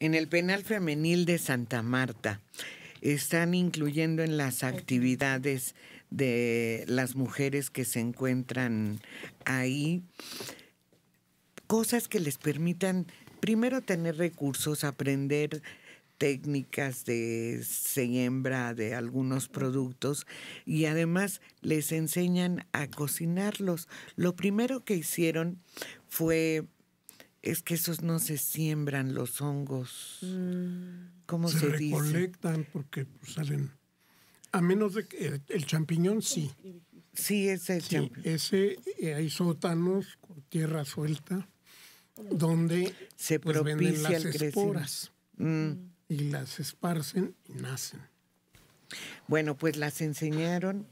En el penal femenil de Santa Marta están incluyendo en las actividades de las mujeres que se encuentran ahí cosas que les permitan primero tener recursos, aprender técnicas de siembra de algunos productos y además les enseñan a cocinarlos. Lo primero que hicieron fue es que esos no se siembran los hongos. Mm. ¿Cómo se, se recolectan porque pues, salen. A menos de que eh, el, champiñón sí. Sí, es el Ese eh, hay sótanos con tierra suelta donde se pues, venden las esporas mm. y las esparcen y nacen. Bueno, pues las enseñaron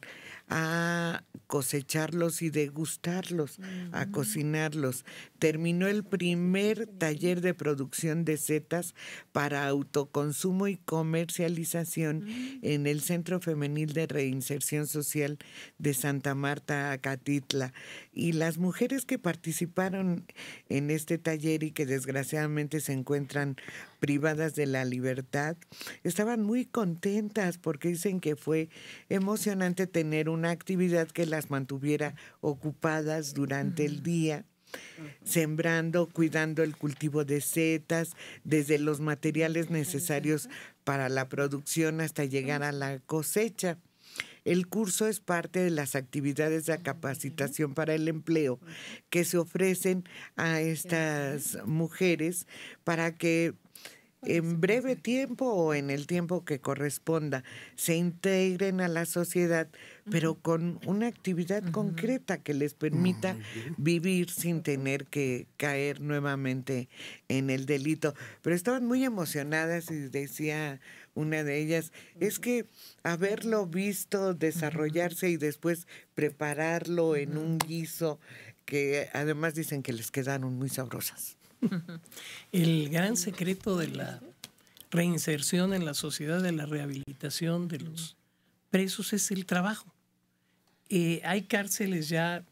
a cosecharlos y degustarlos, a cocinarlos. Terminó el primer taller de producción de setas para autoconsumo y comercialización mm. en el Centro Femenil de Reinserción Social de Santa Marta, Acatitla. Y las mujeres que participaron en este taller y que desgraciadamente se encuentran privadas de la libertad, estaban muy contentas porque dicen que fue emocionante tener una actividad que la mantuviera ocupadas durante el día sembrando, cuidando el cultivo de setas, desde los materiales necesarios para la producción hasta llegar a la cosecha. El curso es parte de las actividades de capacitación para el empleo que se ofrecen a estas mujeres para que en breve tiempo o en el tiempo que corresponda, se integren a la sociedad, pero con una actividad concreta que les permita vivir sin tener que caer nuevamente en el delito. Pero estaban muy emocionadas y decía una de ellas, es que haberlo visto desarrollarse y después prepararlo en un guiso, que además dicen que les quedaron muy sabrosas. El gran secreto de la reinserción en la sociedad, de la rehabilitación de los presos es el trabajo. Eh, hay cárceles ya,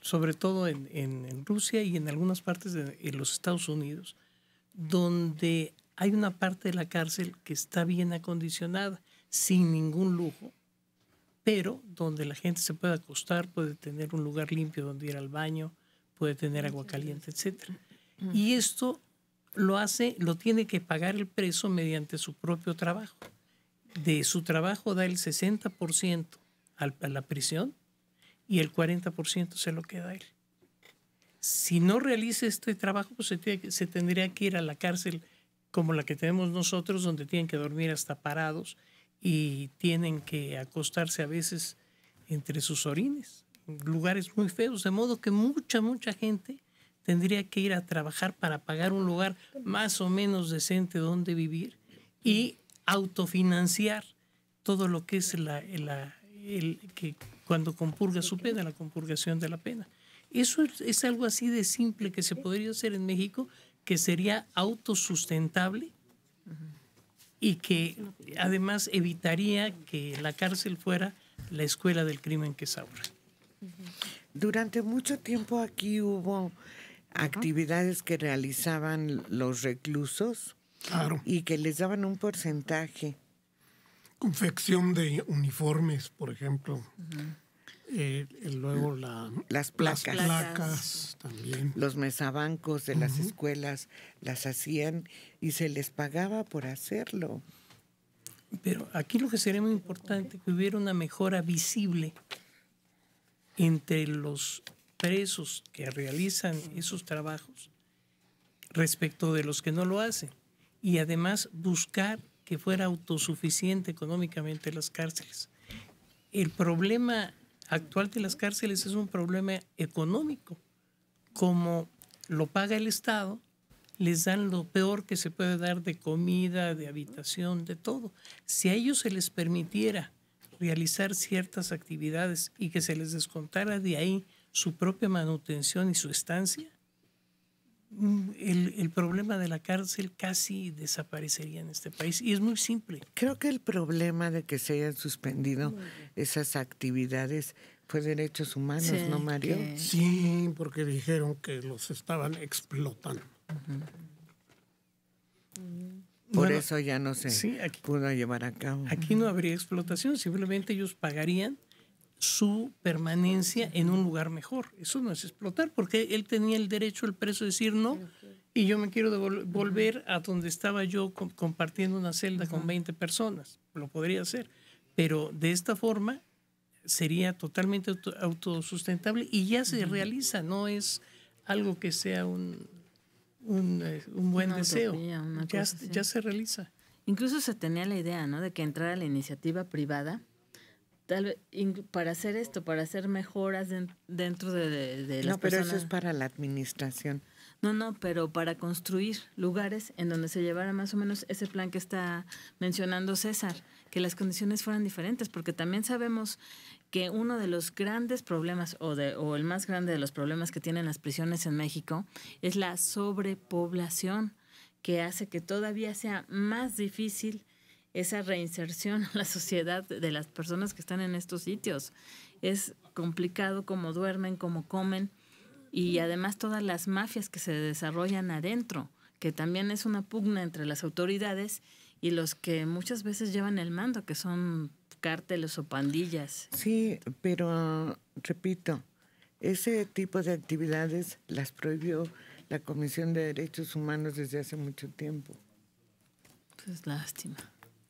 sobre todo en, Rusia y en algunas partes de los Estados Unidos, donde hay una parte de la cárcel que está bien acondicionada, sin ningún lujo, pero donde la gente se puede acostar, puede tener un lugar limpio donde ir al baño, puede tener agua caliente, etcétera. Y esto lo hace, lo tiene que pagar el preso mediante su propio trabajo. De su trabajo da el 60% a la prisión y el 40% se lo queda él. Si no realiza este trabajo, pues se, tendría que ir a la cárcel como la que tenemos nosotros, donde tienen que dormir hasta parados y tienen que acostarse a veces entre sus orines lugares muy feos, de modo que mucha, mucha gente tendría que ir a trabajar para pagar un lugar más o menos decente donde vivir y autofinanciar todo lo que es la, que cuando compurga su pena, la compurgación de la pena. Eso es, algo así de simple que se podría hacer en México, que sería autosustentable y que además evitaría que la cárcel fuera la escuela del crimen que es ahora. Durante mucho tiempo aquí hubo actividades que realizaban los reclusos y que les daban un porcentaje. Confección de uniformes, por ejemplo. Eh, eh, luego las placas. Las placas también. Los mesabancos de las escuelas las hacían y se les pagaba por hacerlo. Pero aquí lo que sería muy importante es que hubiera una mejora visible entre los presos que realizan esos trabajos respecto de los que no lo hacen y además buscar que fuera autosuficiente económicamente las cárceles. El problema actual de las cárceles es un problema económico. Como lo paga el Estado, les dan lo peor que se puede dar de comida, de habitación, de todo. Si a ellos se les permitiera realizar ciertas actividades y que se les descontara de ahí su propia manutención y su estancia, mm, el, problema de la cárcel casi desaparecería en este país. Y es muy simple. Creo que el problema de que se hayan suspendido esas actividades fue derechos humanos, ¿no, Mario? Sí, porque dijeron que los estaban explotando. Por eso ya no se sí, aquí, pudo llevar a cabo. Aquí no habría explotación, simplemente ellos pagarían su permanencia en un lugar mejor. Eso no es explotar, porque él tenía el derecho, el preso, de decir no, y yo me quiero volver a donde estaba yo compartiendo una celda con 20 personas. Lo podría hacer, pero de esta forma sería totalmente autosustentable y ya se realiza, no es algo que sea un, un, eh, un buen deseo. ya, se realiza. Incluso se tenía la idea, ¿no? De que entrara la iniciativa privada tal vez, para hacer esto, para hacer mejoras dentro de, de, No, pero eso es para la administración. No, no, pero para construir lugares en donde se llevara más o menos ese plan que está mencionando César, que las condiciones fueran diferentes, porque también sabemos que uno de los grandes problemas o, el más grande de los problemas que tienen las prisiones en México es la sobrepoblación, que hace que todavía sea más difícil esa reinserción a la sociedad de las personas que están en estos sitios. Es complicado cómo duermen, cómo comen y además todas las mafias que se desarrollan adentro, que también es una pugna entre las autoridades y los que muchas veces llevan el mando, que son cárteles o pandillas. Sí, pero ah, repito, ese tipo de actividades las prohibió la Comisión de Derechos Humanos desde hace mucho tiempo. Pues lástima.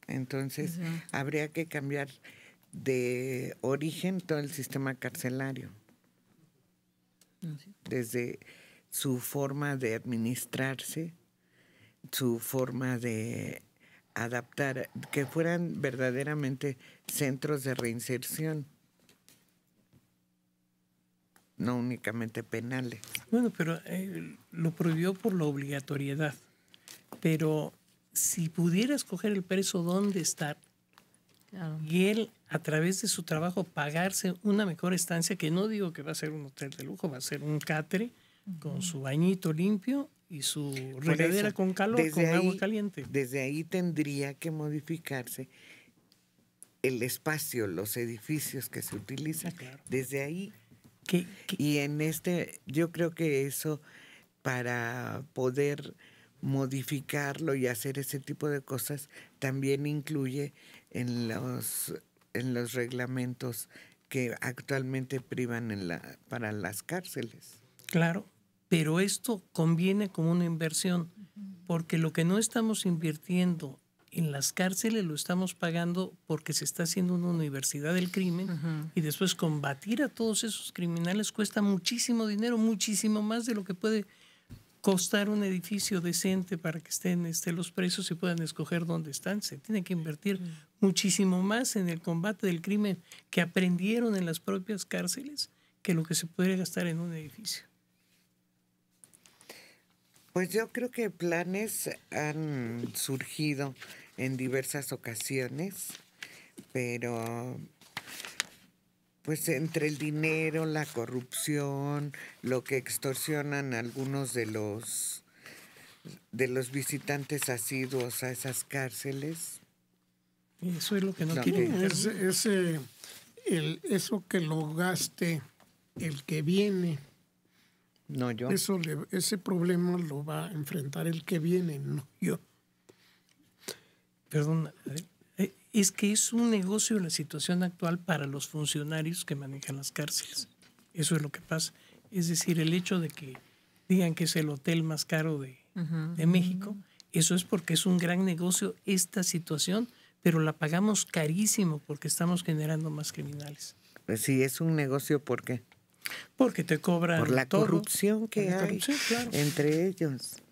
Entonces, habría que cambiar de origen todo el sistema carcelario desde su forma de administrarse, su forma de adaptar, que fueran verdaderamente centros de reinserción, no únicamente penales. Bueno, pero eh, lo prohibió por la obligatoriedad, pero si pudiera escoger el preso dónde estar, y él a través de su trabajo pagarse una mejor estancia, que no digo que va a ser un hotel de lujo, va a ser un catre con su bañito limpio y su regadera con calor, con agua caliente. Desde ahí tendría que modificarse el espacio, los edificios que se utilizan. Desde ahí. Y en este, yo creo que eso, para poder modificarlo y hacer ese tipo de cosas, también incluye en los en los reglamentos que actualmente privan en la, para las cárceles. Claro, pero esto conviene como una inversión, porque lo que no estamos invirtiendo en las cárceles lo estamos pagando porque se está haciendo una universidad del crimen y después combatir a todos esos criminales cuesta muchísimo dinero, muchísimo más de lo que puede costar un edificio decente para que estén este, los presos y puedan escoger dónde están. Se tiene que invertir muchísimo más en el combate del crimen que aprendieron en las propias cárceles que lo que se puede gastar en un edificio. Pues yo creo que planes han surgido en diversas ocasiones, pero pues entre el dinero, la corrupción, lo que extorsionan algunos de los de los visitantes asiduos a esas cárceles, eso es lo que no quiere. eso que lo gaste el que viene. No yo. ese problema lo va a enfrentar el que viene, no yo. Perdón, eh, es que es un negocio la situación actual para los funcionarios que manejan las cárceles. Eso es lo que pasa. Es decir, el hecho de que digan que es el hotel más caro de, de México, eso es porque es un gran negocio esta situación pero la pagamos carísimo porque estamos generando más criminales. Pues sí, es un negocio, ¿por qué? Porque te cobran. Por la corrupción que hay entre ellos.